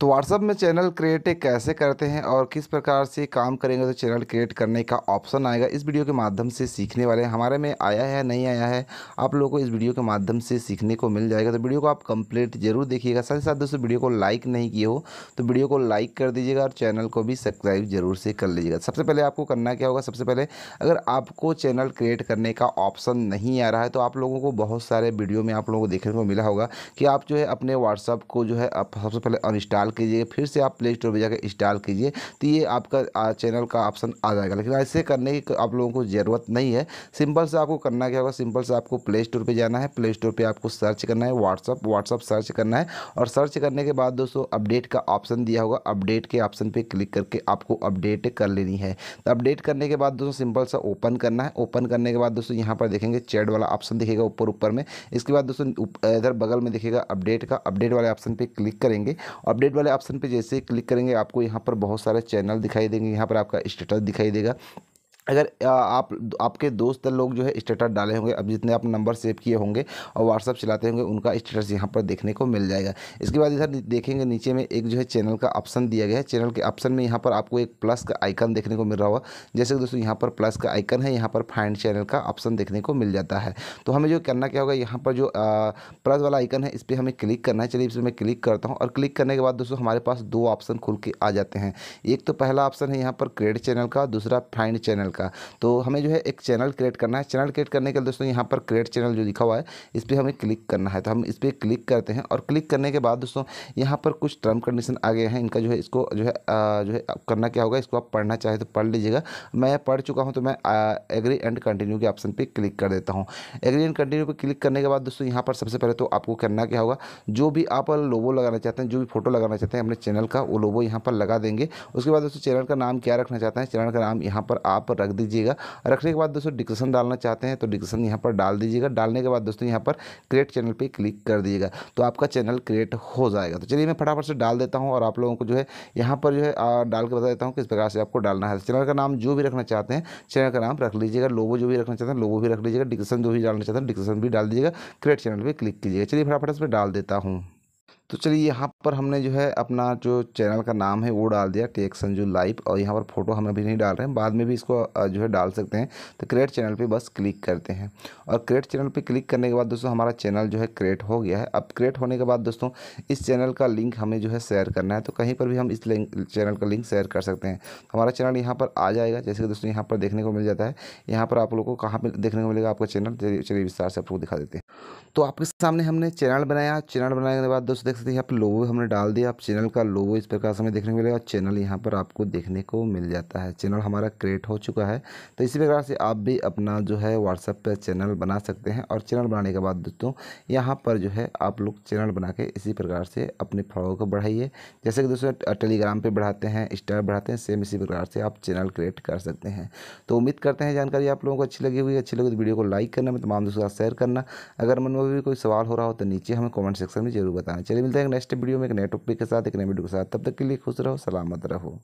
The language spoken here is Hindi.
तो व्हाट्सअप में चैनल क्रिएट कैसे करते हैं और किस प्रकार से काम करेंगे तो चैनल क्रिएट करने का ऑप्शन आएगा इस वीडियो के माध्यम से सीखने वाले हैं हमारे में आया है नहीं आया है आप लोगों को इस वीडियो के माध्यम से सीखने को मिल जाएगा तो वीडियो को आप कंप्लीट जरूर देखिएगा साथ ही साथ दोस्तों वीडियो को लाइक नहीं किए हो तो वीडियो को लाइक कर दीजिएगा और चैनल को भी सब्सक्राइब जरूर से कर लीजिएगा सबसे पहले आपको करना क्या होगा सबसे पहले अगर आपको चैनल क्रिएट करने का ऑप्शन नहीं आ रहा है तो आप लोगों को बहुत सारे वीडियो में आप लोगों को देखने को मिला होगा कि आप जो है अपने व्हाट्सअप को जो है सबसे पहले अनस्टॉल इंस्टॉल कीजिए फिर से आप प्ले स्टोर पर जाकर इंस्टॉल कीजिए तो ये आपका चैनल का ऑप्शन आ जाएगा लेकिन ऐसे करने की आप लोगों को ज़रूरत नहीं है सिंपल से आपको करना क्या होगा सिंपल से आपको प्ले स्टोर पर जाना है प्ले स्टोर पर आपको सर्च करना है व्हाट्सअप व्हाट्सअप सर्च करना है और सर्च करने के बाद दोस्तों अपडेट का ऑप्शन दिया होगा अपडेट के ऑप्शन पर क्लिक करके आपको अपडेट कर लेनी है तो अपडेट करने के बाद दोस्तों सिंपल सा ओपन करना है ओपन करने के बाद दोस्तों यहाँ पर देखेंगे चैट वाला ऑप्शन दिखेगा ऊपर ऊपर में इसके बाद दोस्तों इधर बगल में दिखेगा अपडेट का अपडेट वाले ऑप्शन पर क्लिक करेंगे अपडेट वाले ऑप्शन पे जैसे क्लिक करेंगे आपको यहाँ पर बहुत सारे चैनल दिखाई देंगे यहाँ पर आपका स्टेटस दिखाई देगा अगर आप आपके दोस्त लोग जो है स्टेटस डाले होंगे अब जितने आप नंबर सेव किए होंगे और व्हाट्सअप चलाते होंगे उनका स्टेटस यहाँ पर देखने को मिल जाएगा इसके बाद इधर देखेंगे नीचे में एक जो है चैनल का ऑप्शन दिया गया है चैनल के ऑप्शन में यहाँ पर आपको एक प्लस का आइकन देखने को मिल रहा होगा जैसे कि दोस्तों यहाँ पर प्लस का आइकन है यहाँ पर फाइंड चैनल का ऑप्शन देखने को मिल जाता है तो हमें जो करना क्या होगा यहाँ पर जो प्लस वाला आइकन है इस पर हमें क्लिक करना है चलिए इस पर मैं क्लिक करता हूँ और क्लिक करने के बाद दोस्तों हमारे पास दो ऑप्शन खुल के आ जाते हैं एक तो पहला ऑप्शन है यहाँ पर क्रिएट चैनल का दूसरा फाइंड चैनल का तो हमें जो है एक चैनल क्रिएट करना है चैनल क्रिएट करने के लिए दोस्तों यहाँ पर क्रिएट चैनल जो लिखा हुआ है इस पर हमें क्लिक करना है तो हम इस पर क्लिक करते हैं और क्लिक करने के बाद दोस्तों यहाँ पर कुछ टर्म कंडीशन आ गए हैं इनका जो है इसको जो है जो है करना क्या होगा इसको आप पढ़ना चाहें तो पढ़ लीजिएगा मैं पढ़ चुका हूँ तो मैं एग्री एंड कंटिन्यू के ऑप्शन पर क्लिक कर देता हूँ एग्री एंड कंटिन्यू पर क्लिक करने के बाद दोस्तों यहाँ पर सबसे पहले तो आपको करना क्या होगा जो भी आप लोबो लगाना चाहते हैं जो भी फोटो लगाना चाहते हैं अपने चैनल का वो लोबो यहाँ पर लगा देंगे उसके बाद दोस्तों चैनल का नाम क्या रखना चाहते हैं चैनल का नाम यहाँ पर आप रख रख दीजिएगा रखने के बाद दोस्तों डिक्रिप्शन डालना चाहते हैं तो डिक्रिप्शन यहाँ पर डाल दीजिएगा डालने के बाद दोस्तों यहाँ पर क्रिएट चैनल पर क्लिक कर दीजिएगा तो आपका चैनल क्रिएट हो जाएगा तो चलिए मैं फटाफट से डाल देता हूँ और आप लोगों को जो है यहाँ पर जो है डाल के बता देता हूँ किस प्रकार से आपको डालना है चैनल का नाम जो भी रखना चाहते हैं चैनल का नाम रख लीजिएगा लोगो जो भी रखना चाहते हैं लोगो भी रख लीजिएगा डिक्रिप्शन जो भी डालना चाहते हैं डिक्रिप्शन भी डाल दीजिएगा क्रिएट चैनल पर क्लिक कीजिएगा चलिए फटाफट से डाल देता हूँ तो चलिए यहाँ पर हमने जो है अपना जो चैनल का नाम है वो डाल दिया टेक संजू लाइव और यहाँ पर फोटो हम अभी नहीं डाल रहे हैं बाद में भी इसको जो है डाल सकते हैं तो क्रिएट चैनल पे बस क्लिक करते हैं और क्रिएट चैनल पे क्लिक करने के बाद दोस्तों हमारा चैनल जो है क्रिएट हो गया है अब क्रिएट होने के बाद दोस्तों इस चैनल का लिंक हमें जो है शेयर करना है तो कहीं पर भी हम इस चैनल का लिंक शेयर कर सकते हैं तो हमारा चैनल यहाँ पर आ जाएगा जैसे कि दोस्तों यहाँ पर देखने को मिल जाता है यहाँ पर आप लोगों को कहाँ पर देखने को मिलेगा आपका चैनल चलिए विस्तार से आपको दिखा देते हैं तो आपके सामने हमने चैनल बनाया चैनल बनाने के बाद दोस्तों देख सकते हैं यहाँ पर लोगो हमने डाल दिया आप चैनल का लोगो इस प्रकार से हमें देखने को मिलेगा चैनल यहाँ पर आपको देखने को मिल जाता है चैनल हमारा क्रिएट हो चुका है तो इसी प्रकार से आप भी अपना जो है व्हाट्सएप पर चैनल बना सकते हैं और चैनल बनाने के बाद दोस्तों यहाँ पर जो है आप लोग चैनल बना के इसी प्रकार से अपने फॉलो को बढ़ाइए जैसे कि दोस्तों टेलीग्राम पर बढ़ाते हैं इंस्टा बढ़ाते हैं सेम इसी प्रकार से आप चैनल क्रिएट कर सकते हैं तो उम्मीद करते हैं जानकारी आप लोगों को अच्छी लगी हुई अच्छी लगी तो वीडियो को लाइक करना तमाम दोस्तों का शेयर करना अगर मन में भी कोई सवाल हो रहा हो तो नीचे हमें कमेंट सेक्शन में जरूर बताना चलिए मिलते हैं नेक्स्ट वीडियो में एक नए टॉपिक के साथ एक नए वीडियो के साथ तब तक के लिए खुश रहो सलामत रहो